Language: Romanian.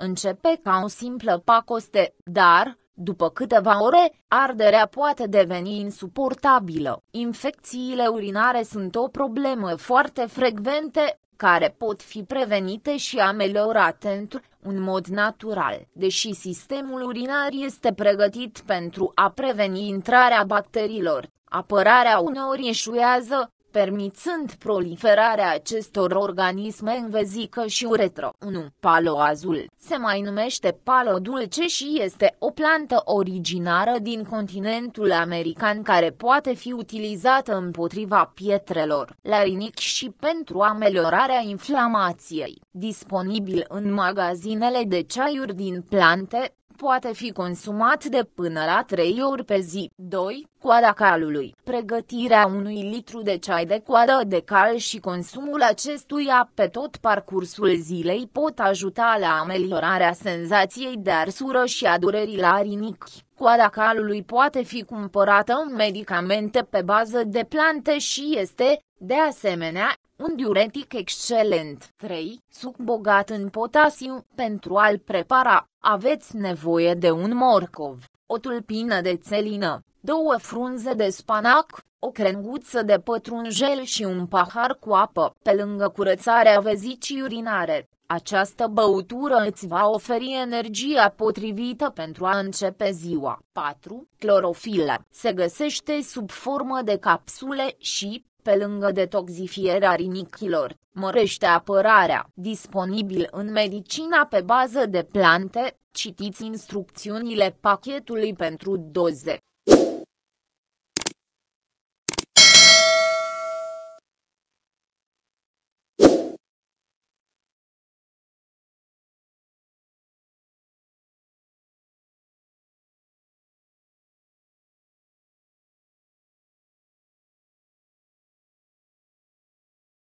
Începe ca o simplă pacoste, dar, după câteva ore, arderea poate deveni insuportabilă. Infecțiile urinare sunt o problemă foarte frecvente, care pot fi prevenite și ameliorate într-un mod natural. Deși sistemul urinar este pregătit pentru a preveni intrarea bacteriilor, apărarea uneori eșuează, permițând proliferarea acestor organisme în vezică și uretră. 1. Paloazul se mai numește palo dulce și este o plantă originară din continentul american care poate fi utilizată împotriva pietrelor, la larinic și pentru ameliorarea inflamației. Disponibil în magazinele de ceaiuri din plante, poate fi consumat de până la 3 ori pe zi. 2. Coada calului. Pregătirea unui litru de ceai de coadă de cal și consumul acestuia pe tot parcursul zilei pot ajuta la ameliorarea senzației de arsură și a durerii la rinichi. Coada calului poate fi cumpărată în medicamente pe bază de plante și este, de asemenea, un diuretic excelent. 3. Suc bogat în potasiu pentru a-l prepara. Aveți nevoie de un morcov, o tulpină de țelină, două frunze de spanac, o crenguță de pătrunjel și un pahar cu apă. Pe lângă curățarea vezicii urinare, această băutură îți va oferi energia potrivită pentru a începe ziua. 4. Clorofilă se găsește sub formă de capsule și, pe lângă detoxifierea rinichilor, mărește apărarea. Disponibil în medicina pe bază de plante, citiți instrucțiunile pachetului pentru doze.